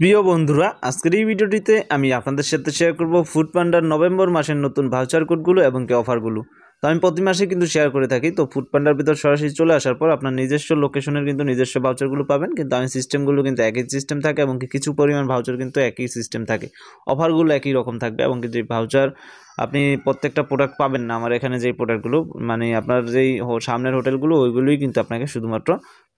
প্রিয় বন্ধুরা আজকের এই ভিডিওটিতে আমি আপনাদের সাথে শেয়ার করব ফুড পান্ডার নভেম্বর মাসের নতুন ভাউচার কোডগুলো এবং কি অফারগুলো তো আমি প্রতি মাসে কিন্তু শেয়ার করে থাকি তো ফুড পান্ডার ভিতর সরাসরি চলে আসার পর আপনার নিজস্ব লোকেশনের কিন্তু নিজস্ব ভাউচারগুলো পাবেন কিন্তু আমি সিস্টেমগুলো কিন্তু একই সিস্টেম থাকে এবং কিছু পরিমাণ ভাউচার কিন্তু একই সিস্টেম থাকে অফারগুলো একই রকম থাকবে এবং কিন্তু এই ভাউচার আপনি প্রত্যেকটা প্রোডাক্ট পাবেন না আমার এখানে যেই প্রোডাক্টগুলো মানে আপনার যেই সামনের হোটেলগুলো ওইগুলোই কিন্তু আপনাকে শুধুমাত্র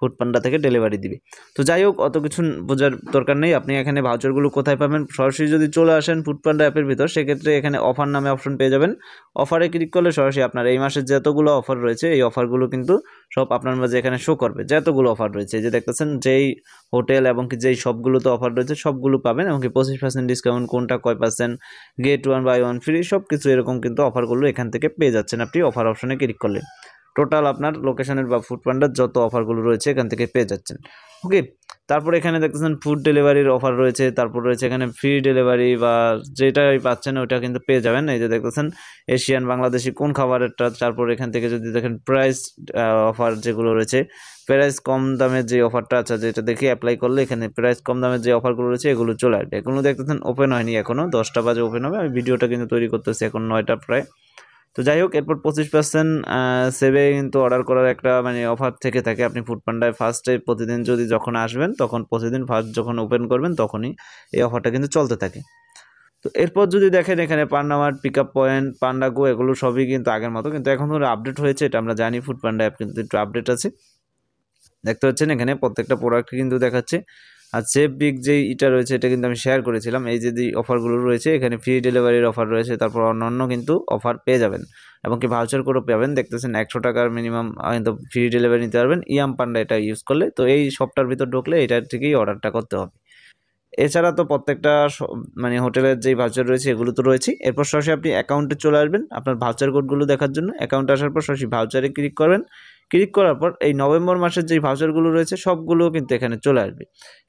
ফুড পান্ডা থেকে ডেলিভারি দিবে তো যাই হোক অত কিছু বোঝার দরকার নেই আপনি এখানে ভাউচারগুলো কোথায় পাবেন সরাসরি যদি চলে আসেন ফুড পান্ডা অ্যাপের ভিতর সেক্ষেত্রে এখানে অফার নামে অপশন পেয়ে যাবেন অফারে ক্লিক করলে সরাসরি আপনার এই মাসের যতগুলো অফার রয়েছে এই অফারগুলো কিন্তু সব আপনার মাঝে এখানে শো করবে যতগুলো অফার রয়েছে যে দেখতেছেন যেই হোটেল এবং কি যেই সবগুলোতে অফার রয়েছে সবগুলো পাবেন এবং কি পঁচিশ পার্সেন্ট ডিসকাউন্ট কোনটা কয় percent get one buy one free সব কিছু এরকম কিন্তু অফারগুলো এখান থেকে পেয়ে যাচ্ছেন আপনি অফার অপশনে ক্লিক করলে টোটাল আপনার লোকেশনের বা ফুড পান্ডার যত অফারগুলো রয়েছে এখান থেকে পেয়ে যাচ্ছেন ওকে তারপর এখানে দেখতেছেন ফুড ডেলিভারির অফার রয়েছে তারপর রয়েছে এখানে ফ্রি ডেলিভারি বা যেটাই পাচ্ছেন ওটা কিন্তু পেয়ে যাবেন এই যে দেখতেছেন এশিয়ান বাংলাদেশি কোন খাবারেরটা তারপর এখান থেকে যদি দেখেন প্রাইস অফার যেগুলো রয়েছে প্রাইস কম দামের যে অফারটা আছে যেটা দেখে অ্যাপ্লাই করলে এখানে প্রাইস কম দামের যে অফারগুলো রয়েছে এগুলো চলে আসবে এগুলো দেখতেছেন ওপেন হয়নি এখনও দশটা বাজে ওপেন হবে আমি ভিডিওটা কিন্তু তৈরি করতেছি এখন নয়টা প্রায় তো যাই হোক এরপর পঁচিশ পার্সেন্ট সেভে কিন্তু অর্ডার করার একটা মানে অফার থেকে থাকে আপনি ফুডপান্ডায় ফার্স্টে প্রতিদিন যদি যখন আসবেন তখন প্রতিদিন ফার্স্ট যখন ওপেন করবেন তখনই এই অফারটা কিন্তু চলতে থাকে তো এরপর যদি দেখেন এখানে Pandamart pick up point Pandago এগুলো সবই কিন্তু আগের মতো কিন্তু এখন ধরো আপডেট হয়েছে এটা আমরা জানি ফুডপান্ডা অ্যাপ কিন্তু একটু আপডেট আছে দেখতে পাচ্ছেন এখানে প্রত্যেকটা প্রোডাক্ট কিন্তু দেখাচ্ছে আর সেভ বিগ যে ইটা রয়েছে এটা কিন্তু আমি শেয়ার করেছিলাম এই যে অফারগুলো রয়েছে এখানে ফ্রি ডেলিভারির অফার রয়েছে তারপর অন্যান্য কিন্তু অফার পেয়ে যাবেন এবং কি ভাউচার করেও পাবেন দেখতেছেন একশো টাকার মিনিমাম কিন্তু ফ্রি ডেলিভারি নিতে পারবেন ইয়াম পান্ডা এটা ইউজ করলে তো এই শপটার ভিতর ঢুকলে এটার থেকেই অর্ডারটা করতে হবে এছাড়া তো প্রত্যেকটা মানে হোটেলের যেই ভাউচার রয়েছে এগুলো তো রয়েছে এরপর সরাসরি আপনি অ্যাকাউন্টে চলে আসবেন আপনার ভাউচার কোডগুলো দেখার জন্য অ্যাকাউন্টে আসার পর সরাসরি ভাউচারে ক্লিক করবেন ক্লিক করার পর এই নভেম্বর মাসের যে ভাউচারগুলো রয়েছে সবগুলোও কিন্তু এখানে চলে আসবে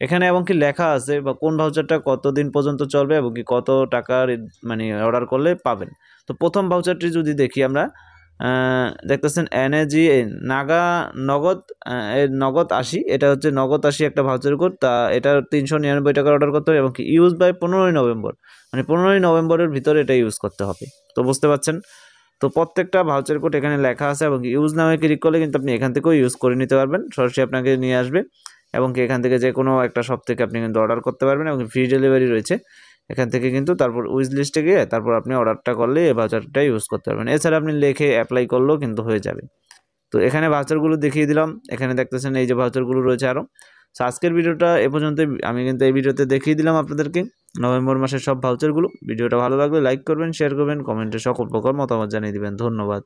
এখানে এবং কি লেখা আছে বা কোন ভাউচারটা কতদিন পর্যন্ত চলবে এবং কি কত টাকার মানে অর্ডার করলে পাবেন তো প্রথম ভাউচারটি যদি দেখি আমরা দেখতেছেন এনএজি নাগা নগদ এর নগদ আশি এটা হচ্ছে নগদ আশি একটা ভাউচার কোড তা এটা তিনশো নিরানব্বই টাকার অর্ডার করতে হবে এবং কি ইউজ বাই পনেরোই নভেম্বর মানে পনেরোই নভেম্বরের ভিতরে এটা ইউজ করতে হবে তো বুঝতে পারছেন তো প্রত্যেকটা ভাউচার কোড এখানে লেখা আছে এবং ইউজ নামে ক্লিক করলে কিন্তু আপনি এখান থেকেও ইউজ করে নিতে পারবেন সরাসরি আপনাকে নিয়ে আসবে এবং কি এখান থেকে যে কোনো একটা শপ থেকে আপনি কিন্তু অর্ডার করতে পারবেন এবং ফ্রি ডেলিভারি রয়েছে এখান থেকে কিন্তু তারপর উইজ লিস্টে গিয়ে তারপর আপনি অর্ডারটা করলে এই ভাউচারটা ইউজ করতে পারবেন এছাড়া আপনি লেখে অ্যাপ্লাই করলেও কিন্তু হয়ে যাবে তো এখানে ভাউচারগুলো দেখিয়ে দিলাম এখানে দেখতেছেন এই যে ভাউচারগুলো রয়েছে আরও আজকের ভিডিওটা এ পর্যন্ত আমি কিন্তু এই ভিডিওতে দেখিয়ে দিলাম আপনাদেরকে নভেম্বর মাসের সব ভাউচারগুলো ভিডিওটা ভালো লাগলে লাইক করবেন শেয়ার করবেন কমেন্টে সকল প্রকার মতামত জানিয়ে দেবেন ধন্যবাদ